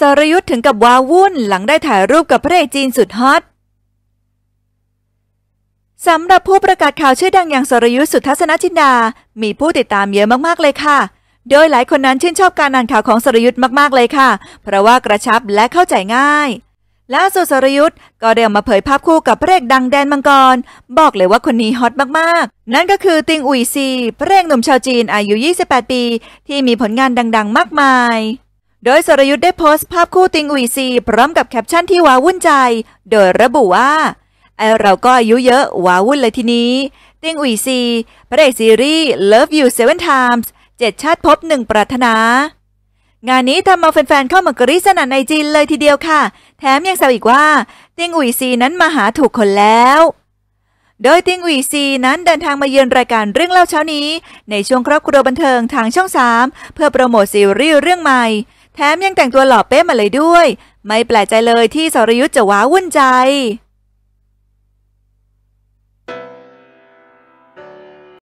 สรยุทธ์ถึงกับว้าวุ่นหลังได้ถ่ายรูปกับพระเอกจีนสุดฮอตสำหรับผู้ประกาศข่าวชื่อดังอย่างสรยุทธ์สุทัศนจินดา มีผู้ติดตามเยอะมากๆเลยค่ะ โดยหลายคนนั้นชื่นชอบการอ่านข่าวของสรยุทธ์มากๆเลยค่ะ เพราะว่ากระชับและเข้าใจง่ายล่าสุดสรยุทธ์ก็เดินมาเผยภาพคู่กับพระเอกดังแดนมังกร บอกเลยว่าคนนี้ฮอตมากๆนั่นก็คือติงอุยซีพระเอกหนุ่มชาวจีนอายุ 28 ปี ที่มีผลงานดัง ๆมากมายโดยสรยุทธ์ได้โพสต์ภาพคู่ติงวีซี พร้อมกับแคปชั่นที่ว้าวุ่นใจ โดยระบุว่าไอเราก็อายุเยอะว้าวุ่นเลยทีนี้ ติงวีซี พระเอกซีรีส์ Love You Seven Times เจ็ดชาติพบหนึ่งปรารถนา งานนี้ทำเอาแฟนๆเข้ามากรีสนันในจีนเลยทีเดียวค่ะ แถมยังแซวอีกว่า ติงวีซีนั้นมาหาถูกคนแล้ว โดยติงวีซีนั้นเดินทางมาเยือนรายการเรื่องเล่าเช้านี้ ในช่วงครอบครัวบันเทิงทางช่อง 3 เพื่อโปรโมทซีรีส์เรื่องใหม่แถมยังแต่งตัวหล่อเป๊ะมาเลยด้วย ไม่แปลกใจเลยที่สรยุทธ์จะว้าวุ่นใจ